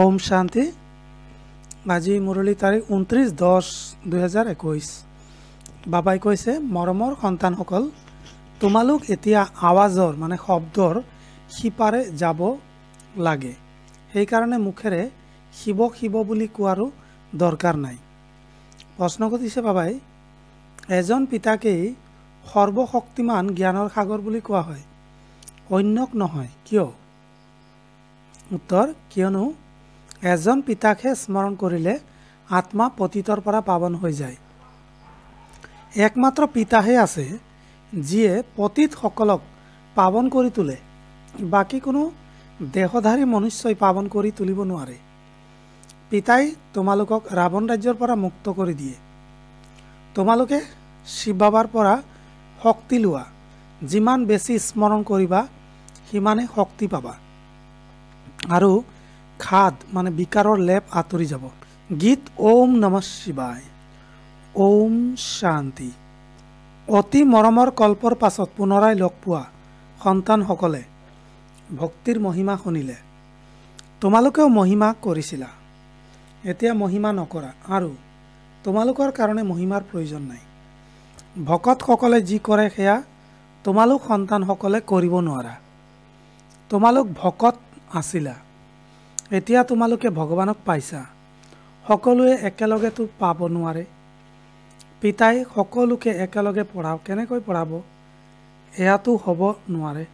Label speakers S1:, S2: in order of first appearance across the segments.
S1: ওম শান্তি আজি মুৰলী তাৰিখ ঊনত্ৰিছ দহ দুহেজাৰ একৈছ বাবাই কৈছে মৰমৰ সন্তানসকল তোমালোক এতিয়া আৱাজৰ মানে শব্দৰ সিপাৰে যাব লাগে সেইকাৰণে মুখেৰে শিৱ শিৱ বুলি কোৱাৰো দৰকাৰ নাই প্ৰশ্ন সুধিছে বাবাই এজন পিতাকেই সৰ্বশক্তিমান জ্ঞানৰ সাগৰ বুলি কোৱা হয় অন্যক নহয় কিয় উত্তৰ কিয়নো এজন পিতাকহে স্মৰণ কৰিলে আত্মা পতীতৰ পৰা পাৱন হৈ যায় একমাত্ৰ পিতাহে আছে যিয়ে পতীতসকলক পাৱন কৰি তোলে বাকী কোনো দেহধাৰী মনুষ্যই পাৱন কৰি তুলিব নোৱাৰে পিতাই তোমালোকক ৰাৱণ ৰাজ্যৰ পৰা মুক্ত কৰি দিয়ে তোমালোকে শিৱ বাবাৰ পৰা শক্তি লোৱা যিমান বেছি স্মৰণ কৰিবা সিমানেই শক্তি পাবা আৰু খাদ মানে বিকাৰৰ লেপ আঁতৰি যাব গীত ওম নম শিৱাই ওম শান্তি অতি মৰমৰ কল্পৰ পাছত পুনৰাই লগ পোৱা সন্তানসকলে ভক্তিৰ মহিমা শুনিলে তোমালোকেও মহিমা কৰিছিলা এতিয়া মহিমা নকৰা আৰু তোমালোকৰ কাৰণে মহিমাৰ প্ৰয়োজন নাই ভকতসকলে যি কৰে সেয়া তোমালোক সন্তানসকলে কৰিব নোৱাৰা তোমালোক ভকত আছিলা এতিয়া তোমালোকে ভগৱানক পাইছা সকলোৱে একেলগে তোক পাব নোৱাৰে পিতাই সকলোকে একেলগে পঢ়াব কেনেকৈ পঢ়াব এয়াতো হ'ব নোৱাৰে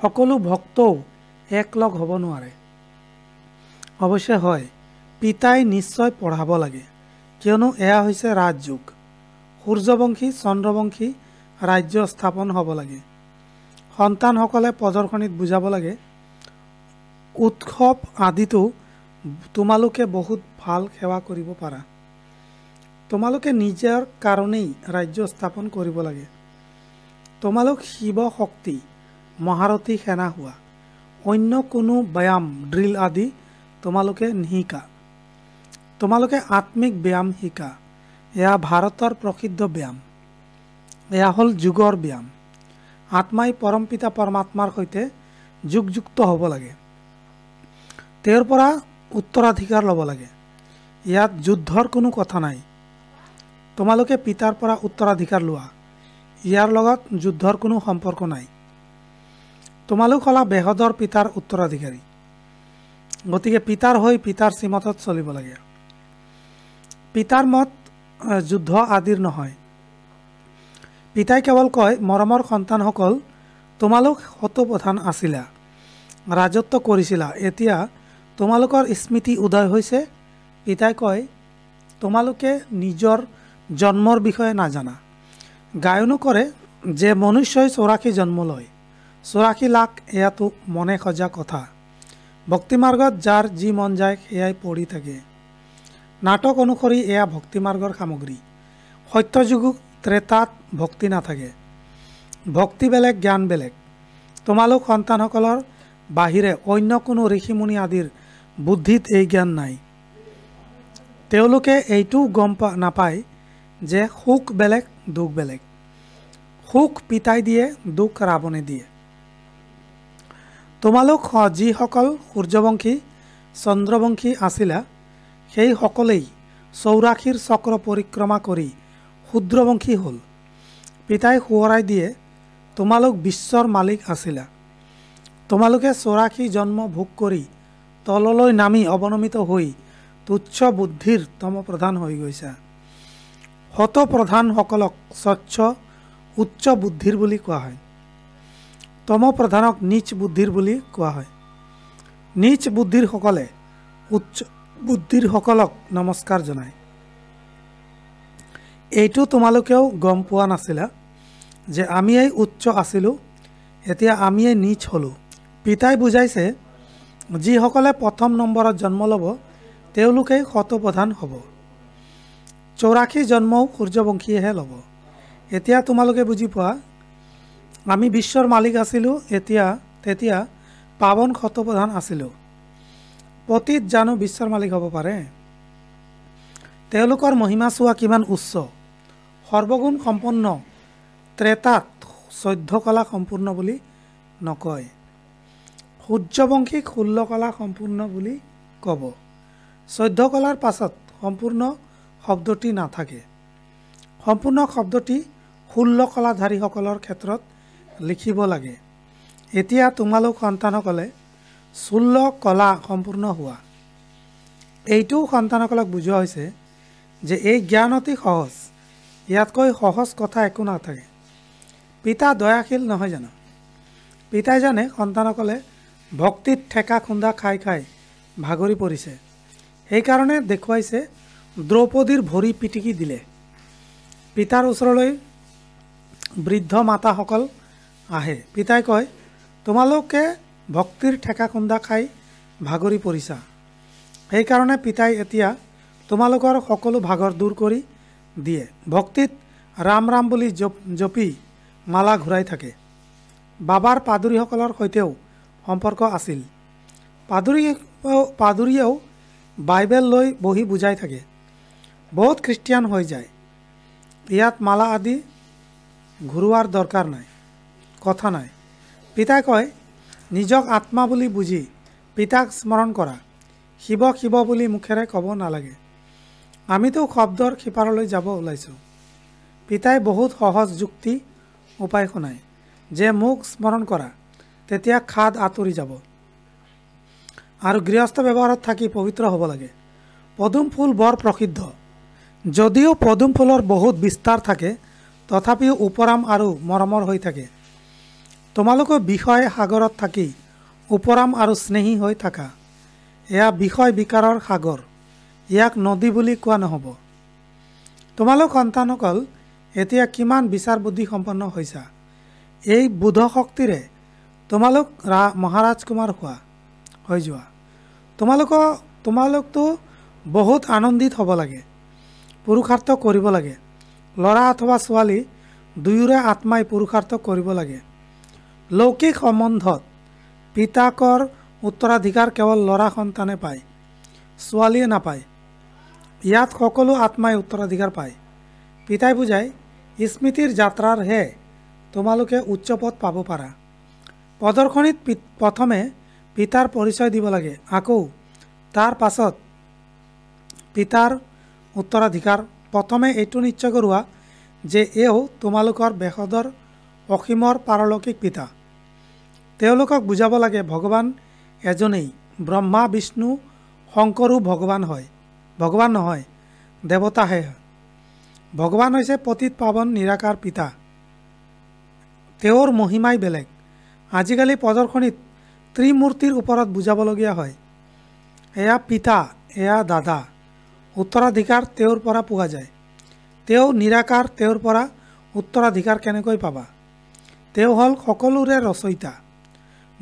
S1: সকলো ভক্তও একলগ হ'ব নোৱাৰে অৱশ্যে হয় পিতাই নিশ্চয় পঢ়াব লাগে কিয়নো এয়া হৈছে ৰাজযোগ সূৰ্যবংশী চন্দ্ৰবংশী ৰাজ্য স্থাপন হ'ব লাগে সন্তানসকলে প্ৰদৰ্শনীত বুজাব লাগে উৎসৱ আদিতো তোমালোকে বহুত ভাল সেৱা কৰিব পাৰা তোমালোকে নিজৰ কাৰণেই ৰাজ্য স্থাপন কৰিব লাগে তোমালোক শিৱ শক্তি মহাৰথী সেনা হোৱা অন্য কোনো ব্যায়াম ড্ৰিল আদি তোমালোকে নিশিকা তোমালোকে আত্মিক ব্যায়াম শিকা এয়া ভাৰতৰ প্ৰসিদ্ধ ব্যায়াম এয়া হ'ল যুগৰ ব্যায়াম আত্মাই পৰম পিতা পৰমাত্মাৰ সৈতে যুগযুক্ত হ'ব লাগে তেওঁৰ পৰা উত্তৰাধিকাৰ ল'ব লাগে ইয়াত যুদ্ধৰ কোনো কথা নাই তোমালোকে পিতাৰ পৰা উত্তৰাধিকাৰ লোৱা ইয়াৰ লগত যুদ্ধৰ কোনো সম্পৰ্ক নাই তোমালোক হ'লা বেহদৰ পিতাৰ উত্তৰাধিকাৰী গতিকে পিতাৰ হৈ পিতাৰ চিমতত চলিব লাগে পিতাৰ মত যুদ্ধ আদিৰ নহয় পিতাই কেৱল কয় মৰমৰ সন্তানসকল তোমালোক শতুপ্ৰধান আছিলা ৰাজত্ব কৰিছিলা এতিয়া তোমালোকৰ স্মৃতি উদয় হৈছে পিতাই কয় তোমালোকে নিজৰ জন্মৰ বিষয়ে নাজানা গায়নো কৰে যে মনুষ্যই চৌৰাশী জন্ম লয় চৌৰাশী লাখ এয়াটো মনে সজা কথা ভক্তিমাৰ্গত যাৰ যি মন যায় সেয়াই পঢ়ি থাকে নাটক অনুসৰি এয়া ভক্তিমাৰ্গৰ সামগ্ৰী সত্য যুগু ত্ৰেতাত ভক্তি নাথাকে ভক্তি বেলেগ জ্ঞান বেলেগ তোমালোক সন্তানসকলৰ বাহিৰে অন্য কোনো ঋষিমুনি আদিৰ বুদ্ধিত এই জ্ঞান নাই তেওঁলোকে এইটো গম পা নাপায় যে সুখ বেলেগ দুখ বেলেগ সুখ পিতাই দিয়ে দুখ ৰাৱণে দিয়ে তোমালোক যিসকল সূৰ্যবংশী চন্দ্ৰবংশী আছিলা সেইসকলেই চৌৰাশীৰ চক্ৰ পৰিক্ৰমা কৰি ক্ষুদ্ৰবংশী হ'ল পিতাই সোঁৱৰাই দিয়ে তোমালোক বিশ্বৰ মালিক আছিলা তোমালোকে চৌৰাশী জন্ম ভোগ কৰি তললৈ নামি অৱনমিত হৈ তুচ্ছ বুদ্ধিৰ তম প্ৰধান হৈ গৈছা শতপ্ৰধানসকলক স্বচ্ছ উচ্চ বুদ্ধিৰ বুলি কোৱা হয় তম প্ৰধানক নিচ বুদ্ধিৰ বুলি কোৱা হয় নিচ বুদ্ধিৰসকলে উচ্চ বুদ্ধিৰসকলক নমস্কাৰ জনায় এইটো তোমালোকেও গম পোৱা নাছিলা যে আমিয়েই উচ্চ আছিলোঁ এতিয়া আমিয়েই নিচ হ'লোঁ পিতাই বুজাইছে যিসকলে প্ৰথম নম্বৰত জন্ম ল'ব তেওঁলোকেই শতপ্ৰধান হ'ব চৌৰাশী জন্মও সূৰ্যবংশীয়েহে ল'ব এতিয়া তোমালোকে বুজি পোৱা আমি বিশ্বৰ মালিক আছিলোঁ এতিয়া তেতিয়া পাৱন শতপ্ৰধান আছিলোঁ পতীত জানো বিশ্বৰ মালিক হ'ব পাৰে তেওঁলোকৰ মহিমা চোৱা কিমান উচ্চ সৰ্বগুণ সম্পন্ন ত্ৰেতাত চৈধ্য কলা সম্পূৰ্ণ বুলি নকয় সূৰ্যবংশী ষোল্ল কলা সম্পূৰ্ণ বুলি ক'ব চৈধ্য কলাৰ পাছত সম্পূৰ্ণ শব্দটি নাথাকে সম্পূৰ্ণ শব্দটি ষোল্ল কলাধাৰীসকলৰ ক্ষেত্ৰত লিখিব লাগে এতিয়া তোমালোক সন্তানসকলে ষোল্ল কলা সম্পূৰ্ণ হোৱা এইটোও সন্তানসকলক বুজোৱা হৈছে যে এই জ্ঞান অতি সহজ ইয়াতকৈ সহজ কথা একো নাথাকে পিতা দয়াশীল নহয় জানো পিতাই জানে সন্তানসকলে ভক্তিত ঠেকা খুন্দা খাই খাই ভাগৰি পৰিছে সেইকাৰণে দেখুৱাইছে দ্ৰৌপদীৰ ভৰি পিটিকি দিলে পিতাৰ ওচৰলৈ বৃদ্ধ মাতাসকল আহে পিতাই কয় তোমালোকে ভক্তিৰ ঠেকা খুন্দা খাই ভাগৰি পৰিছা সেইকাৰণে পিতাই এতিয়া তোমালোকৰ সকলো ভাগৰ দূৰ কৰি দিয়ে ভক্তিত ৰাম ৰাম বুলি জপ জপি মালা ঘূৰাই থাকে বাবাৰ পাদুৰীসকলৰ সৈতেও সম্পৰ্ক আছিল পাদুৰীয়ে পাদুৰীয়েও বাইবেল লৈ বহি বুজাই থাকে বহুত খ্ৰীষ্টিয়ান হৈ যায় ইয়াত মালা আদি ঘূৰোৱাৰ দৰকাৰ নাই কথা নাই পিতাই কয় নিজক আত্মা বুলি বুজি পিতাক স্মৰণ কৰা শিৱ শিৱ বুলি মুখেৰে ক'ব নালাগে আমিতো শব্দৰ সিপাৰলৈ যাব ওলাইছোঁ পিতাই বহুত সহজ যুক্তি উপায় শুনায় যে মোক স্মৰণ কৰা তেতিয়া খাদ আঁতৰি যাব আৰু গৃহস্থ ব্যৱহাৰত থাকি পবিত্ৰ হ'ব লাগে পদুম ফুল বৰ প্ৰসিদ্ধ যদিও পদুম ফুলৰ বহুত বিস্তাৰ থাকে তথাপিও ওপৰাম আৰু মৰমৰ হৈ থাকে তোমালোকৰ বিষয় সাগৰত থাকি ওপৰাম আৰু স্নেহী হৈ থাকা এয়া বিষয় বিকাৰৰ সাগৰ ইয়াক নদী বুলি কোৱা নহ'ব তোমালোক সন্তানসকল এতিয়া কিমান বিচাৰ বুদ্ধিসম্পন্ন হৈছা এই বোধশক্তিৰে তোমালোক ৰা মহাৰাজ কুমাৰ হোৱা হৈ যোৱা তোমালোকৰ তোমালোকতো বহুত আনন্দিত হ'ব লাগে পুৰুষাৰ্থ কৰিব লাগে ল'ৰা অথবা ছোৱালী দুয়োৰে আত্মাই পুৰুষাৰ্থ কৰিব লাগে লৌকিক সম্বন্ধত পিতাকৰ উত্তৰাধিকাৰ কেৱল ল'ৰা সন্তানে পায় ছোৱালীয়ে নাপায় ইয়াত সকলো আত্মাই উত্তৰাধিকাৰ পায় পিতাই বুজায় স্মৃতিৰ যাত্ৰাৰহে তোমালোকে উচ্চ পথ পাব পাৰা প্ৰদৰ্শনীত প্ৰথমে পিতাৰ পৰিচয় দিব লাগে আকৌ তাৰ পাছত পিতাৰ উত্তৰাধিকাৰ প্ৰথমে এইটো নিশ্চয় কৰোৱা যে এওঁ তোমালোকৰ বেষদৰ অসীমৰ পাৰলৌকিক পিতা তেওঁলোকক বুজাব লাগে ভগৱান এজনেই ব্ৰহ্মা বিষ্ণু শংকৰো ভগৱান হয় ভগৱান নহয় দেৱতাহে ভগৱান হৈছে পতীত পাৱন নিৰাকাৰ পিতা তেওঁৰ মহিমাই বেলেগ আজিকালি প্ৰদৰ্শনীত ত্ৰিমূৰ্তিৰ ওপৰত বুজাবলগীয়া হয় এয়া পিতা এয়া দাদা উত্তৰাধিকাৰ তেওঁৰ পৰা পোৱা যায় তেওঁ নিৰাকাৰ তেওঁৰ পৰা উত্তৰাধিকাৰ কেনেকৈ পাবা তেওঁ হ'ল সকলোৰে ৰচয়িতা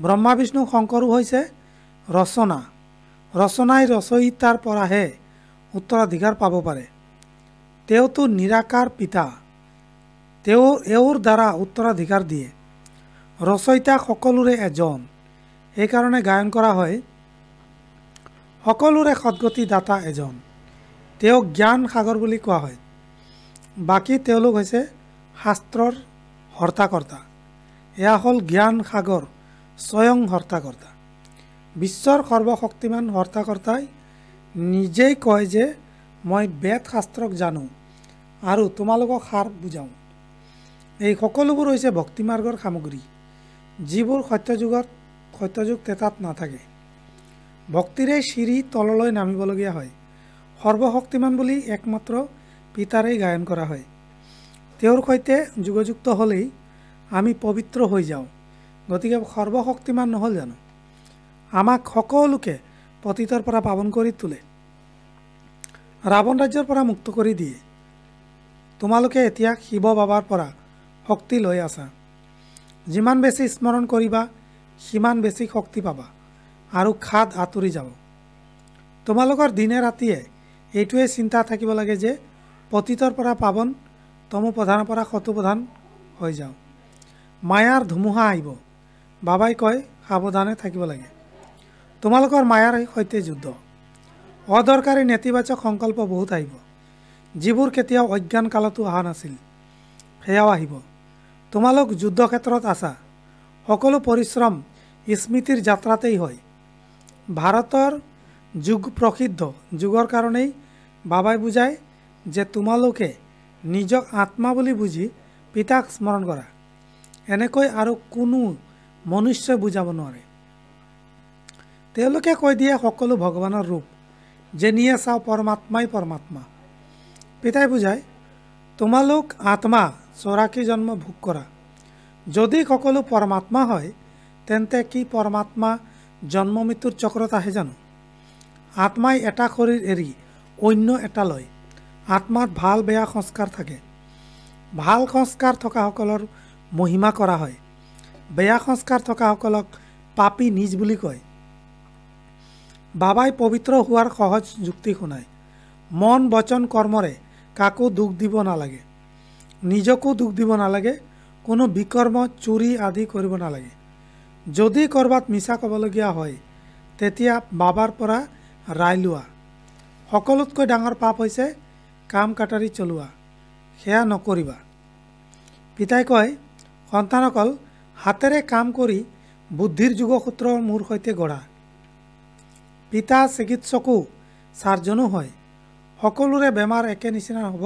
S1: ব্ৰহ্মা বিষ্ণু শংকৰো হৈছে ৰচনা ৰচনাই ৰচয়িতাৰ পৰাহে উত্তৰাধিকাৰ পাব পাৰে তেওঁতো নিৰাকাৰ পিতা তেওঁ এওঁৰ দ্বাৰা উত্তৰাধিকাৰ দিয়ে ৰচয়িতা সকলোৰে এজন সেইকাৰণে গায়ন কৰা হয় সকলোৰে সদগতি দাতা এজন তেওঁক জ্ঞান সাগৰ বুলি কোৱা হয় বাকী তেওঁলোক হৈছে শাস্ত্ৰৰ হৰ্তাকৰ্তা এয়া হ'ল জ্ঞান সাগৰ স্বয়ং হৰ্তাকৰ্তা বিশ্বৰ সৰ্বশক্তিমান হৰ্তাকৰ্তাই নিজেই কয় যে মই বেদ শাস্ত্ৰক জানো আৰু তোমালোকক সাৰ বুজাওঁ এই সকলোবোৰ হৈছে ভক্তিমাৰ্গৰ সামগ্ৰী যিবোৰ সত্যযুগত সত্যযুগ তেতাত নাথাকে ভক্তিৰে চিৰি তললৈ নামিবলগীয়া হয় সৰ্বশক্তিমান বুলি একমাত্ৰ পিতাৰেই গায়ন কৰা হয় তেওঁৰ সৈতে যোগযুক্ত হ'লেই আমি পবিত্ৰ হৈ যাওঁ গতিকে সৰ্বশক্তিমান নহ'ল জানো আমাক সকলোকে পতীতৰ পৰা পাৱন কৰি তোলে ৰাৱণ ৰাজ্যৰ পৰা মুক্ত কৰি দিয়ে তোমালোকে এতিয়া শিৱ বাবাৰ পৰা শক্তি লৈ আছা যিমান বেছি স্মৰণ কৰিবা সিমান বেছি শক্তি পাবা আৰু খাদ আঁতৰি যাব তোমালোকৰ দিনে ৰাতিয়ে এইটোৱেই চিন্তা থাকিব লাগে যে পতীতৰ পৰা পাৱন তমু প্ৰধানৰ পৰা শতুপ্ৰধান হৈ যাওঁ মায়াৰ ধুমুহা আহিব বাবাই কয় সাৱধানে থাকিব লাগে তোমালোকৰ মায়াৰ সৈতে যুদ্ধ অদৰকাৰী নেতিবাচক সংকল্প বহুত আহিব যিবোৰ কেতিয়াও অজ্ঞান কালতো অহা নাছিল সেয়াও আহিব তোমালোক যুদ্ধক্ষেত্ৰত আছা সকলো পৰিশ্ৰম স্মৃতিৰ যাত্ৰাতেই হয় ভাৰতৰ যুগ প্ৰসিদ্ধ যুগৰ কাৰণেই বাবাই বুজায় যে তোমালোকে নিজক আত্মা বুলি বুজি পিতাক স্মৰণ কৰা এনেকৈ আৰু কোনো মনুষ্যই বুজাব নোৱাৰে তেওঁলোকে কৈ দিয়ে সকলো ভগৱানৰ ৰূপ যেনিয়ে চাওঁ পৰমাত্মাই পৰমাত্মা পিতাই বুজায় তোমালোক আত্মা চৌৰাশী জন্ম ভোগ কৰা যদি সকলো পৰমাত্মা হয় তেন্তে কি পৰমাত্মা জন্ম মৃত্যুৰ চক্ৰত আহে জানো আত্মাই এটা শৰীৰ এৰি অন্য এটা লয় আত্মাত ভাল বেয়া সংস্কাৰ থাকে ভাল সংস্কাৰ থকাসকলৰ মহিমা কৰা হয় বেয়া সংস্কাৰ থকাসকলক পাপী নিজ বুলি কয় বাবাই পবিত্ৰ হোৱাৰ সহজ যুক্তি শুনায় মন বচন কৰ্মৰে কাকো দুখ দিব নালাগে নিজকো দুখ দিব নালাগে কোনো বিকৰ্ম চুৰি আদি কৰিব নালাগে যদি ক'ৰবাত মিছা ক'বলগীয়া হয় তেতিয়া বাবাৰ পৰা ৰায় লোৱা সকলোতকৈ ডাঙৰ পাপ হৈছে কাম কাটাৰি চলোৱা সেয়া নকৰিবা পিতাই কয় সন্তানসকল হাতেৰে কাম কৰি বুদ্ধিৰ যোগসূত্ৰ মোৰ সৈতে গঢ়া পিতা চিকিৎসকো চাৰ্জনো হয় সকলোৰে বেমাৰ একে নিচিনা হ'ব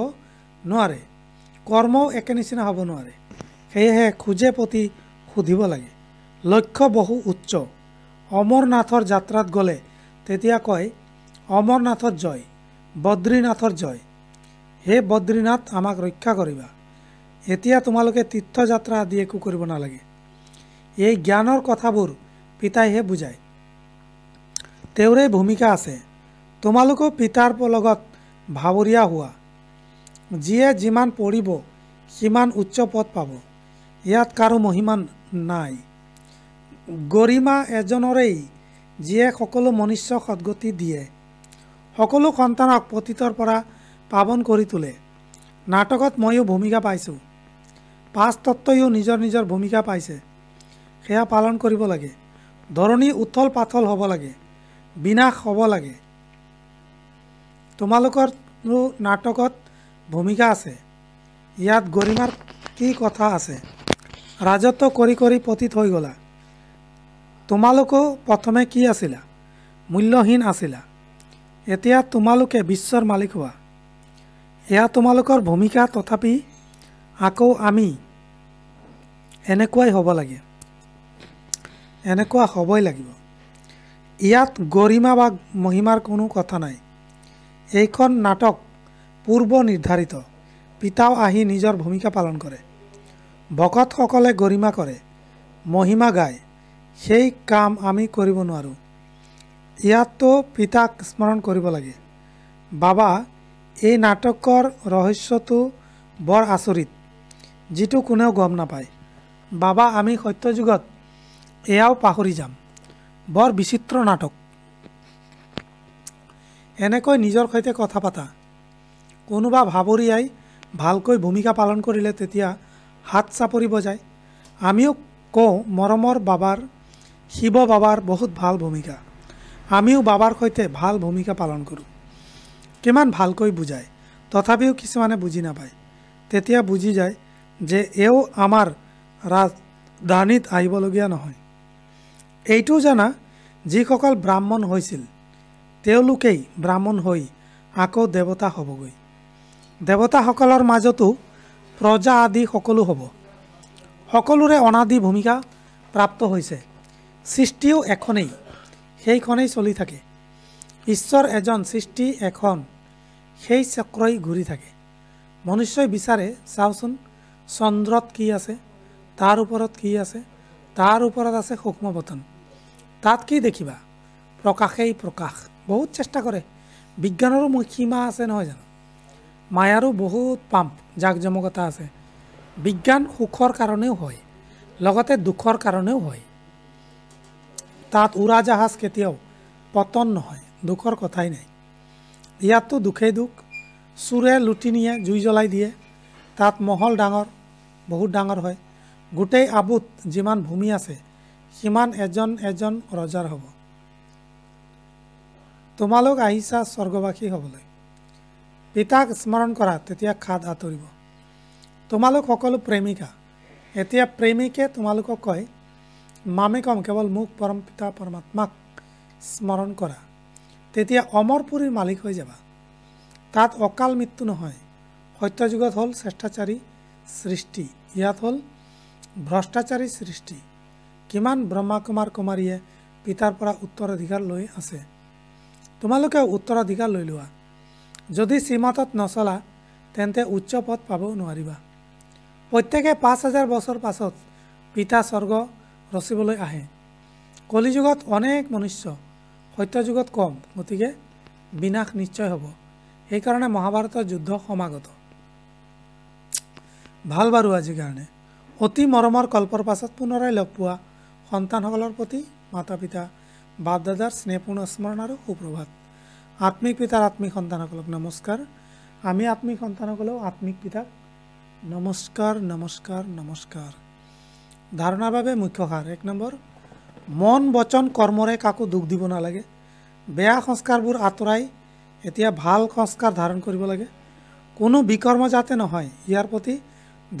S1: নোৱাৰে কৰ্মও একে নিচিনা হ'ব নোৱাৰে সেয়েহে খোজে প্ৰতি সুধিব লাগে লক্ষ্য বহু উচ্চ অমৰনাথৰ যাত্ৰাত গ'লে তেতিয়া কয় অমৰনাথৰ জয় বদ্ৰীনাথৰ জয় হে বদ্ৰীনাথ আমাক ৰক্ষা কৰিবা এতিয়া তোমালোকে তীৰ্থযাত্ৰা আদি একো কৰিব নালাগে এই জ্ঞানৰ কথাবোৰ পিতাইহে বুজায় তেওঁৰে ভূমিকা আছে তোমালোকেও পিতাৰ লগত ভাৱৰীয়া হোৱা যিয়ে যিমান পঢ়িব সিমান উচ্চ পদ পাব ইয়াত কাৰো মহিমা নাই গৰিমা এজনৰেই যিয়ে সকলো মনুষ্য সদগতি দিয়ে সকলো সন্তানক পতীতৰ পৰা পাৱন কৰি তোলে নাটকত ময়ো ভূমিকা পাইছোঁ পাঁচ তত্ত্বইও নিজৰ নিজৰ ভূমিকা পাইছে সেয়া পালন কৰিব লাগে ধৰণী উথল পাথল হ'ব লাগে বিনাশ হ'ব লাগে তোমালোকৰ নাটকত ভূমিকা আছে ইয়াত গৰিমাৰ কি কথা আছে ৰাজত্ব কৰি কৰি পতীত হৈ গ'লা তোমালোকো প্ৰথমে কি আছিলা মূল্যহীন আছিলা এতিয়া তোমালোকে বিশ্বৰ মালিক হোৱা এয়া তোমালোকৰ ভূমিকা তথাপি আকৌ আমি এনেকুৱাই হ'ব লাগে এনেকুৱা হ'বই লাগিব ইয়াত গৰিমা বা মহিমাৰ কোনো কথা নাই এইখন নাটক পূৰ্ব নিৰ্ধাৰিত পিতাও আহি নিজৰ ভূমিকা পালন কৰে ভকতসকলে গৰিমা কৰে মহিমা গায় সেই কাম আমি কৰিব নোৱাৰোঁ ইয়াততো পিতাক স্মৰণ কৰিব লাগে বাবা এই নাটকৰ ৰহস্যটো বৰ আচৰিত যিটো কোনেও গম নাপায় বাবা আমি সত্যযুগত এয়াও পাহৰি যাম বৰ বিচিত্ৰ নাটক এনেকৈ নিজৰ সৈতে কথা পাতা কোনোবা ভাবৰীয়াই ভালকৈ ভূমিকা পালন কৰিলে তেতিয়া হাত চাপৰি বজায় আমিও কওঁ মৰমৰ বাবাৰ শিৱ বাবাৰ বহুত ভাল ভূমিকা আমিও বাবাৰ সৈতে ভাল ভূমিকা পালন কৰোঁ কিমান ভালকৈ বুজায় তথাপিও কিছুমানে বুজি নাপায় তেতিয়া বুজি যায় যে এও আমাৰ ৰাজধানীত আহিবলগীয়া নহয় এইটোও জানা যিসকল ব্ৰাহ্মণ হৈছিল তেওঁলোকেই ব্ৰাহ্মণ হৈ আকৌ দেৱতা হ'বগৈ দেৱতাসকলৰ মাজতো প্ৰজা আদি সকলো হ'ব সকলোৰে অনাদি ভূমিকা প্ৰাপ্ত হৈছে সৃষ্টিও এখনেই সেইখনেই চলি থাকে ঈশ্বৰ এজন সৃষ্টি এখন সেই চক্ৰই ঘূৰি থাকে মনুষ্যই বিচাৰে চাওচোন চন্দ্ৰত কি আছে তাৰ ওপৰত কি আছে তাৰ ওপৰত আছে সূক্ষ্মবতন তাত কি দেখিবা প্ৰকাশেই প্ৰকাশ বহুত চেষ্টা কৰে বিজ্ঞানৰো মোৰ সীমা আছে নহয় জানো মায়াৰো বহুত পাম্প জাক জমকতা আছে বিজ্ঞান সুখৰ কাৰণেও হয় লগতে দুখৰ কাৰণেও হয় তাত উৰাজাহাজ কেতিয়াও পতন নহয় দুখৰ কথাই নাই ইয়াততো দুখেই দুখ চোৰে লুটি নিয়ে জুই জ্বলাই দিয়ে তাত মহল ডাঙৰ বহুত ডাঙৰ হয় গোটেই আবুত যিমান ভূমি আছে সিমান এজন এজন ৰজাৰ হ'ব তোমালোক আহিছা স্বৰ্গবাসী হ'বলৈ পিতাক স্মৰণ কৰা তেতিয়া খাদ আঁতৰিব তোমালোক সকলো প্ৰেমিকা এতিয়া প্ৰেমিকে তোমালোকক কয় মামে কম কেৱল মোক পৰম পিতা পৰমাত্মাক স্মৰণ কৰা তেতিয়া অমৰ পুৰীৰ মালিক হৈ যাবা তাত অকাল মৃত্যু নহয় সত্যযুগত হ'ল স্বেচ্ছাচাৰী সৃষ্টি ইয়াত হ'ল ভ্ৰষ্টাচাৰী সৃষ্টি কিমান ব্ৰহ্মা কুমাৰ কুমাৰীয়ে পিতাৰ পৰা উত্তৰাধিকাৰ লৈ আছে তোমালোকে উত্তৰাধিকাৰ লৈ লোৱা যদি শ্ৰীমাতত নচলা তেন্তে উচ্চ পথ পাব নোৱাৰিবা প্ৰত্যেকে পাঁচ হাজাৰ বছৰ পাছত পিতা স্বৰ্গ ৰচিবলৈ আহে কলিযুগত অনেক মনুষ্য সত্যযুগত কম গতিকে বিনাশ নিশ্চয় হ'ব সেইকাৰণে মহাভাৰতৰ যুদ্ধ সমাগত ভাল বাৰু আজিৰ কাৰণে অতি মৰমৰ কল্পৰ পাছত পুনৰাই লগ পোৱা সন্তানসকলৰ প্ৰতি মাতা পিতা বাপ দাদাৰ স্নেহপূৰ্ণ স্মৰণ আৰু সুপ্ৰভাত আত্মিক পিতাৰ আত্মিক সন্তানসকলক নমস্কাৰ আমি আত্মিক সন্তানসকলেও আত্মিক পিতাক নমস্কাৰ নমস্কাৰ নমস্কাৰ ধাৰণাৰ বাবে মুখ্য সাৰ এক নম্বৰ মন বচন কৰ্মৰে কাকো দুখ দিব নালাগে বেয়া সংস্কাৰবোৰ আঁতৰাই এতিয়া ভাল সংস্কাৰ ধাৰণ কৰিব লাগে কোনো বিকৰ্ম যাতে নহয় ইয়াৰ প্ৰতি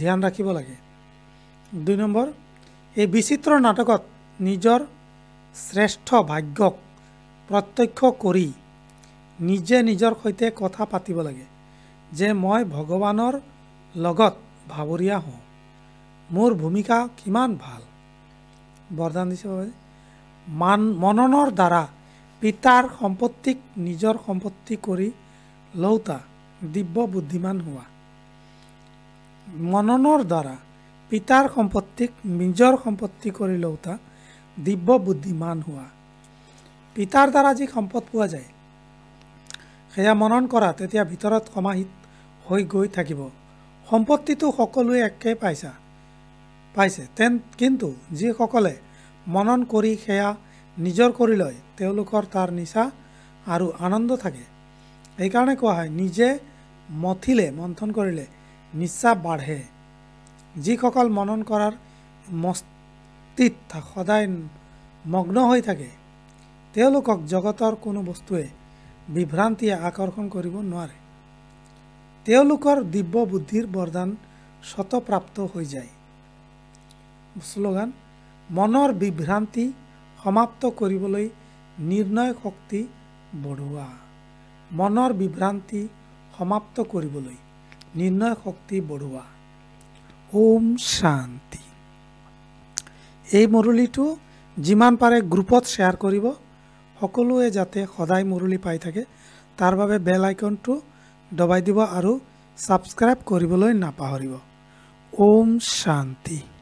S1: ধ্যান ৰাখিব লাগে দুই নম্বৰ এই বিচিত্ৰ নাটকত নিজৰ শ্ৰেষ্ঠ ভাগ্যক প্ৰত্যক্ষ কৰি নিজে নিজৰ সৈতে কথা পাতিব লাগে যে মই ভগৱানৰ লগত ভাৱৰীয়া হওঁ মোৰ ভূমিকা কিমান ভাল বৰদান দিছে মান মননৰ দ্বাৰা পিতাৰ সম্পত্তিক নিজৰ সম্পত্তি কৰি লওঁতা দিব্য বুদ্ধিমান হোৱা মননৰ দ্বাৰা পিতাৰ সম্পত্তিক নিজৰ সম্পত্তি কৰি লওঁতা দিব্য বুদ্ধিমান হোৱা পিতাৰ দ্বাৰা যি সম্পদ পোৱা যায় সেয়া মনন কৰা তেতিয়া ভিতৰত সমাহিত হৈ গৈ থাকিব সম্পত্তিটো সকলোৱে একে পাইছা পাইছে তেন কিন্তু যিসকলে মনন কৰি সেয়া নিজৰ কৰি লয় তেওঁলোকৰ তাৰ নিচা আৰু আনন্দ থাকে সেইকাৰণে কোৱা হয় নিজে মথিলে মন্থন কৰিলে নিচা বাঢ়ে যিসকল মনন কৰাৰ মস্ত ভক্তিত সদায় মগ্ন হৈ থাকে তেওঁলোকক জগতৰ কোনো বস্তুৱে বিভ্ৰান্তিয়ে আকৰ্ষণ কৰিব নোৱাৰে তেওঁলোকৰ দিব্য বুদ্ধিৰ বৰদান স্বতঃপ্ৰাপ্ত হৈ যায় শ্লোগান মনৰ বিভ্ৰান্তি সমাপ্ত কৰিবলৈ নিৰ্ণয় শক্তি বঢ়োৱা মনৰ বিভ্ৰান্তি সমাপ্ত কৰিবলৈ নিৰ্ণয় শক্তি বঢ়োৱা ওম শান্তি এই মৰুলিটো যিমান পাৰে গ্ৰুপত শ্বেয়াৰ কৰিব সকলোৱে যাতে সদায় মৰুলি পাই থাকে তাৰ বাবে বেল আইকনটো দবাই দিব আৰু ছাবস্ক্ৰাইব কৰিবলৈ নাপাহৰিব ওম শান্তি